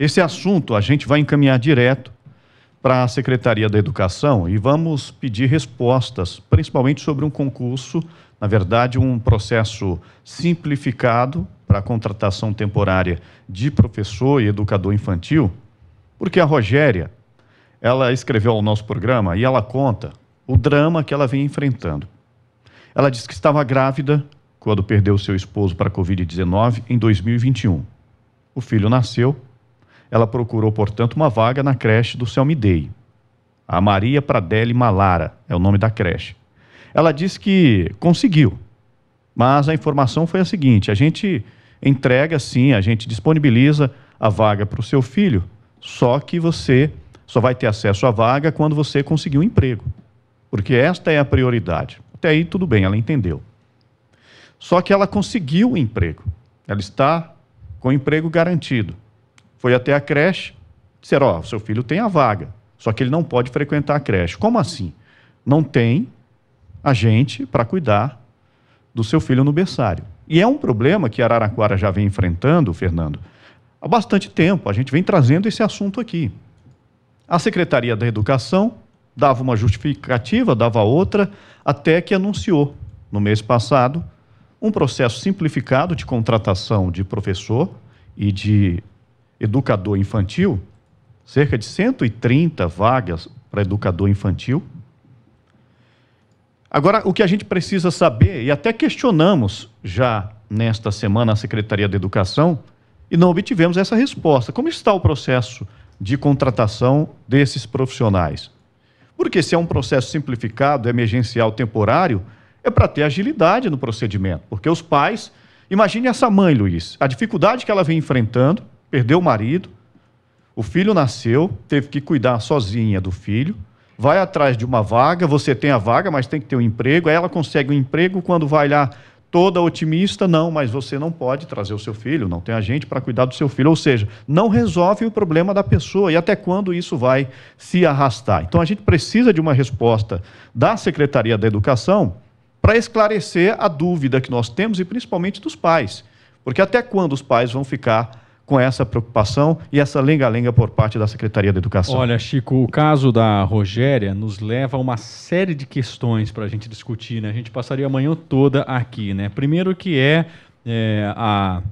Esse assunto a gente vai encaminhar direto para a Secretaria da Educação e vamos pedir respostas, principalmente sobre um concurso, na verdade, um processo simplificado para a contratação temporária de professor e educador infantil, porque a Rogéria, ela escreveu ao nosso programa e ela conta o drama que ela vem enfrentando. Ela disse que estava grávida quando perdeu seu esposo para a Covid-19 em 2021. O filho nasceu ela procurou, portanto, uma vaga na creche do Selmidei. A Maria Pradelli Malara é o nome da creche. Ela disse que conseguiu, mas a informação foi a seguinte: a gente entrega sim, a gente disponibiliza a vaga para o seu filho, só que você só vai ter acesso à vaga quando você conseguir um emprego, porque esta é a prioridade. Até aí tudo bem, ela entendeu. Só que ela conseguiu o um emprego. Ela está com o emprego garantido foi até a creche, disseram: Ó, oh, seu filho tem a vaga, só que ele não pode frequentar a creche. Como assim? Não tem a gente para cuidar do seu filho no berçário. E é um problema que Araraquara já vem enfrentando, Fernando, há bastante tempo. A gente vem trazendo esse assunto aqui. A Secretaria da Educação dava uma justificativa, dava outra, até que anunciou, no mês passado, um processo simplificado de contratação de professor e de educador infantil, cerca de 130 vagas para educador infantil. Agora, o que a gente precisa saber, e até questionamos já nesta semana a Secretaria da Educação, e não obtivemos essa resposta. Como está o processo de contratação desses profissionais? Porque se é um processo simplificado, emergencial, temporário, é para ter agilidade no procedimento. Porque os pais, imagine essa mãe, Luiz, a dificuldade que ela vem enfrentando perdeu o marido, o filho nasceu, teve que cuidar sozinha do filho, vai atrás de uma vaga, você tem a vaga, mas tem que ter um emprego, aí ela consegue um emprego quando vai lá toda otimista, não, mas você não pode trazer o seu filho, não tem a gente para cuidar do seu filho. Ou seja, não resolve o problema da pessoa e até quando isso vai se arrastar. Então a gente precisa de uma resposta da Secretaria da Educação para esclarecer a dúvida que nós temos e principalmente dos pais. Porque até quando os pais vão ficar com essa preocupação e essa lenga-lenga por parte da Secretaria da Educação. Olha, Chico, o caso da Rogéria nos leva a uma série de questões para a gente discutir, né? A gente passaria a manhã toda aqui, né? Primeiro que é, é a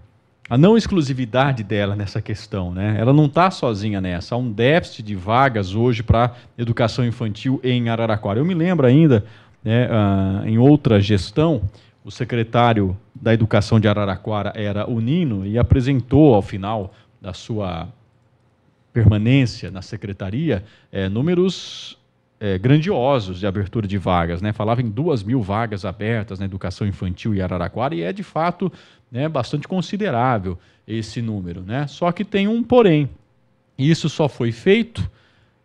a não exclusividade dela nessa questão, né? Ela não está sozinha nessa. Há um déficit de vagas hoje para educação infantil em Araraquara. Eu me lembro ainda, né, uh, em outra gestão, o secretário da Educação de Araraquara era o Nino e apresentou, ao final da sua permanência na secretaria, é, números é, grandiosos de abertura de vagas. Né? Falava em duas mil vagas abertas na educação infantil e Araraquara e é, de fato, né, bastante considerável esse número. Né? Só que tem um porém. Isso só foi feito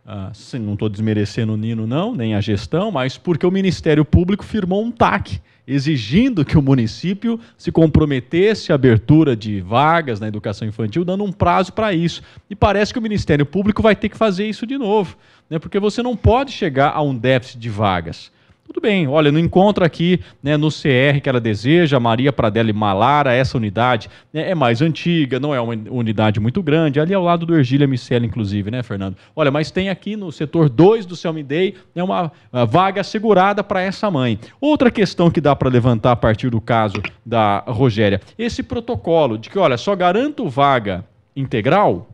ah, sim, não estou desmerecendo o Nino, não, nem a gestão, mas porque o Ministério Público firmou um TAC, exigindo que o município se comprometesse à abertura de vagas na educação infantil, dando um prazo para isso. E parece que o Ministério Público vai ter que fazer isso de novo, né, porque você não pode chegar a um déficit de vagas. Tudo bem, olha, não encontra aqui né, no CR que ela deseja, Maria Pradella e Malara, essa unidade né, é mais antiga, não é uma unidade muito grande, ali ao lado do Ergília Micela, inclusive, né, Fernando? Olha, mas tem aqui no setor 2 do Selmidei né, uma, uma vaga assegurada para essa mãe. Outra questão que dá para levantar a partir do caso da Rogéria, esse protocolo de que, olha, só garanto vaga integral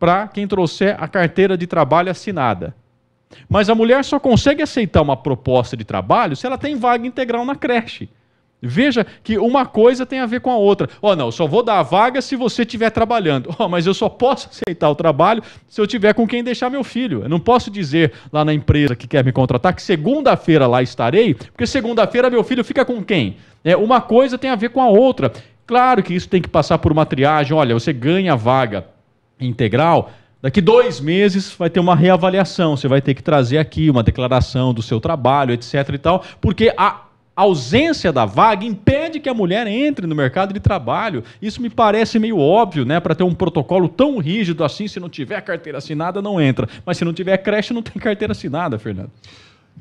para quem trouxer a carteira de trabalho assinada. Mas a mulher só consegue aceitar uma proposta de trabalho se ela tem vaga integral na creche. Veja que uma coisa tem a ver com a outra. Ó, oh, não, só vou dar a vaga se você estiver trabalhando. Ó, oh, mas eu só posso aceitar o trabalho se eu tiver com quem deixar meu filho. Eu não posso dizer lá na empresa que quer me contratar que segunda-feira lá estarei, porque segunda-feira meu filho fica com quem? É, uma coisa tem a ver com a outra. Claro que isso tem que passar por uma triagem. Olha, você ganha a vaga integral, Daqui dois meses vai ter uma reavaliação. Você vai ter que trazer aqui uma declaração do seu trabalho, etc. e tal, porque a ausência da vaga impede que a mulher entre no mercado de trabalho. Isso me parece meio óbvio, né? Para ter um protocolo tão rígido assim, se não tiver carteira assinada, não entra. Mas se não tiver creche, não tem carteira assinada, Fernando.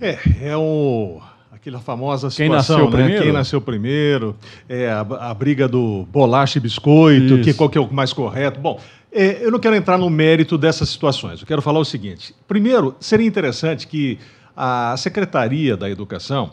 É, é o. Aquela famosa situação, Quem nasceu né? primeiro? Quem nasceu primeiro, é, a, a briga do bolacha e biscoito, Isso. que qual que é o mais correto. Bom, é, eu não quero entrar no mérito dessas situações. Eu quero falar o seguinte. Primeiro, seria interessante que a Secretaria da Educação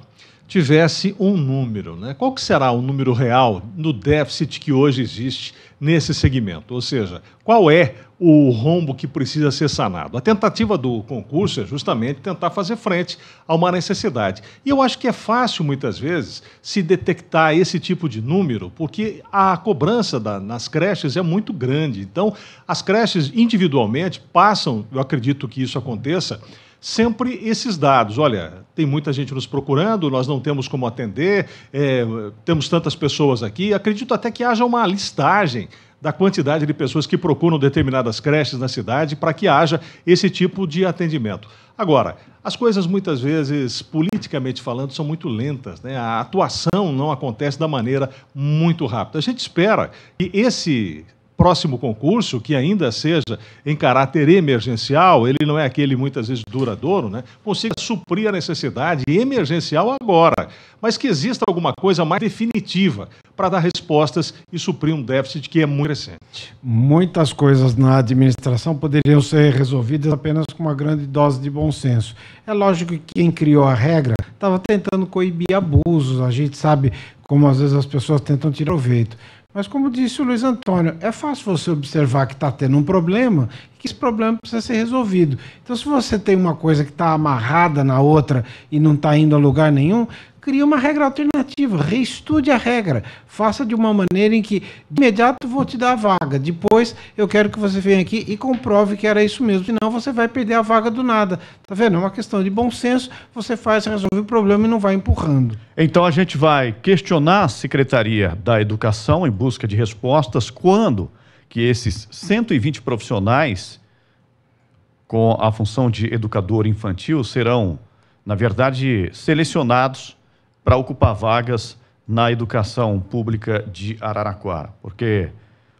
tivesse um número. Né? Qual que será o número real no déficit que hoje existe nesse segmento? Ou seja, qual é o rombo que precisa ser sanado? A tentativa do concurso é justamente tentar fazer frente a uma necessidade. E eu acho que é fácil, muitas vezes, se detectar esse tipo de número, porque a cobrança da, nas creches é muito grande. Então, as creches individualmente passam, eu acredito que isso aconteça, sempre esses dados. Olha, tem muita gente nos procurando, nós não temos como atender, é, temos tantas pessoas aqui. Acredito até que haja uma listagem da quantidade de pessoas que procuram determinadas creches na cidade para que haja esse tipo de atendimento. Agora, as coisas muitas vezes, politicamente falando, são muito lentas, né? A atuação não acontece da maneira muito rápida. A gente espera que esse próximo concurso, que ainda seja em caráter emergencial, ele não é aquele muitas vezes duradouro, né? consiga suprir a necessidade emergencial agora, mas que exista alguma coisa mais definitiva para dar respostas e suprir um déficit que é muito recente muitas coisas na administração poderiam ser resolvidas apenas com uma grande dose de bom senso. É lógico que quem criou a regra estava tentando coibir abusos, a gente sabe como às vezes as pessoas tentam tirar proveito. Mas, como disse o Luiz Antônio, é fácil você observar que está tendo um problema e que esse problema precisa ser resolvido. Então, se você tem uma coisa que está amarrada na outra e não está indo a lugar nenhum, crie uma regra alternativa, reestude a regra, faça de uma maneira em que de imediato vou te dar a vaga, depois eu quero que você venha aqui e comprove que era isso mesmo, senão você vai perder a vaga do nada. Tá vendo? É uma questão de bom senso, você faz, resolve o problema e não vai empurrando. Então a gente vai questionar a Secretaria da Educação em busca de respostas quando que esses 120 profissionais com a função de educador infantil serão, na verdade, selecionados para ocupar vagas na educação pública de Araraquara, porque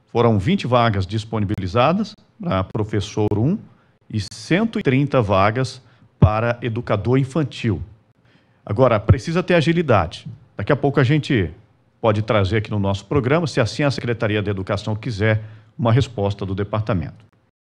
foram 20 vagas disponibilizadas para professor 1 e 130 vagas para educador infantil. Agora, precisa ter agilidade. Daqui a pouco a gente pode trazer aqui no nosso programa, se assim a Secretaria da Educação quiser, uma resposta do departamento.